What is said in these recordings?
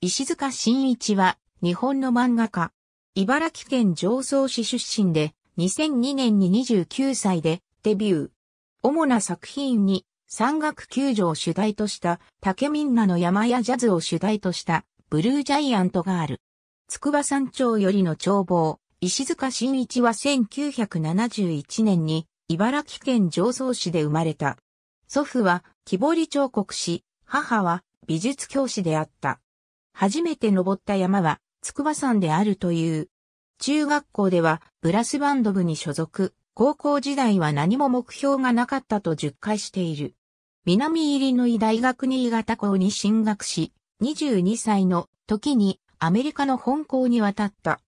石塚新一は、日本の漫画家。茨城県常総市出身で、2002年に29歳でデビュー。主な作品に、山岳救助を主題とした、竹みんなの山やジャズを主題とした、ブルージャイアントがある。筑波山頂よりの眺望。石塚新一は1971年に、茨城県常総市で生まれた。祖父は木彫り彫刻師、母は美術教師であった。初めて登った山は筑波山であるという。中学校ではブラスバンド部に所属、高校時代は何も目標がなかったと述回している。南入りのイ大学新潟校に進学し、22歳の時にアメリカの本校に渡った。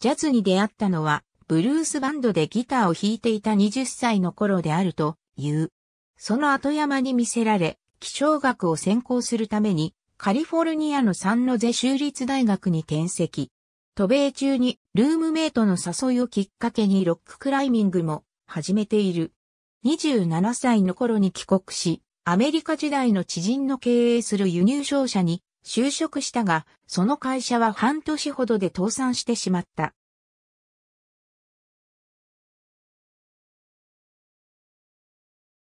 ジャズに出会ったのは、ブルースバンドでギターを弾いていた20歳の頃であるという。その後山に見せられ、気象学を専攻するためにカリフォルニアのサンノゼ州立大学に転籍。渡米中にルームメイトの誘いをきっかけにロッククライミングも始めている。27歳の頃に帰国し、アメリカ時代の知人の経営する輸入商社に就職したが、その会社は半年ほどで倒産してしまった。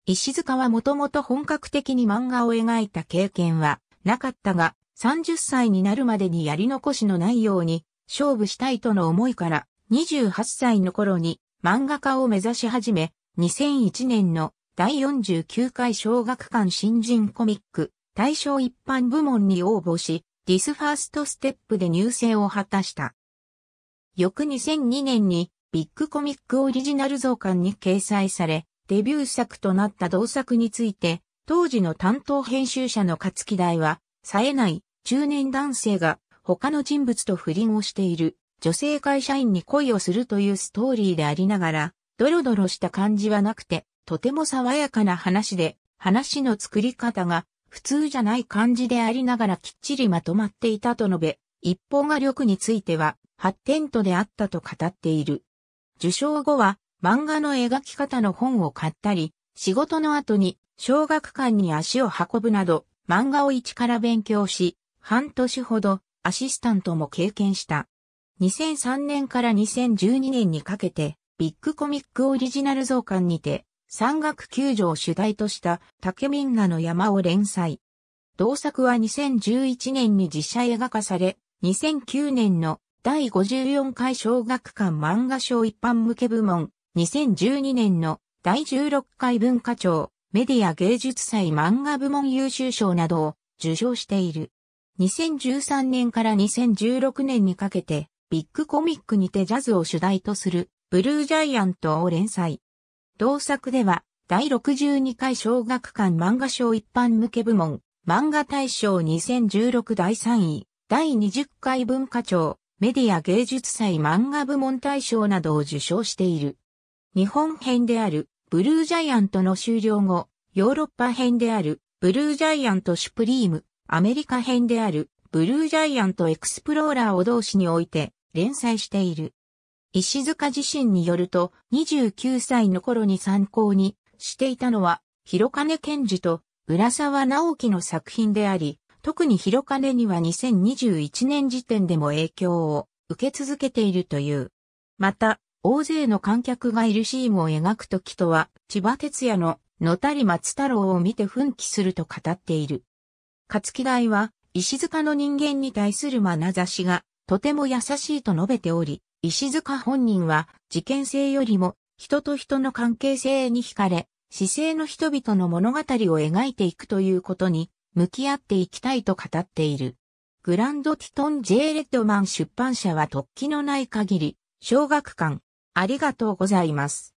石塚はもともと本格的に漫画を描いた経験はなかったが、30歳になるまでにやり残しのないように勝負したいとの思いから28歳の頃に漫画家を目指し始め2001年の第49回小学館新人コミック対象一般部門に応募しディスファーストステップで入選を果たした。翌2002年にビッグコミックオリジナル増刊に掲載されデビュー作となった同作について当時の担当編集者の勝木大は、冴えない中年男性が他の人物と不倫をしている女性会社員に恋をするというストーリーでありながら、ドロドロした感じはなくて、とても爽やかな話で、話の作り方が普通じゃない感じでありながらきっちりまとまっていたと述べ、一方画力については発展途であったと語っている。受賞後は漫画の描き方の本を買ったり、仕事の後に小学館に足を運ぶなど、漫画を一から勉強し、半年ほどアシスタントも経験した。2003年から2012年にかけて、ビッグコミックオリジナル増刊にて、山岳救助を主題とした竹民画の山を連載。同作は2011年に実写映画化され、2009年の第54回小学館漫画賞一般向け部門、2012年の第16回文化庁、メディア芸術祭漫画部門優秀賞などを受賞している。2013年から2016年にかけて、ビッグコミックにてジャズを主題とする、ブルージャイアントを連載。同作では、第62回小学館漫画賞一般向け部門、漫画大賞2016第3位、第20回文化庁、メディア芸術祭漫画部門大賞などを受賞している。日本編であるブルージャイアントの終了後、ヨーロッパ編であるブルージャイアントシュプリーム、アメリカ編であるブルージャイアントエクスプローラーを同士において連載している。石塚自身によると29歳の頃に参考にしていたのは広金賢治と浦沢直樹の作品であり、特に広金には2021年時点でも影響を受け続けているという。また、大勢の観客がいるシーンを描くときとは、千葉哲也の野谷松太郎を見て奮起すると語っている。勝木大は、石塚の人間に対する眼差しが、とても優しいと述べており、石塚本人は、事件性よりも、人と人の関係性に惹かれ、姿勢の人々の物語を描いていくということに、向き合っていきたいと語っている。グランドティトン・ジェイ・レッドマン出版社は突起のない限り、小学館、ありがとうございます。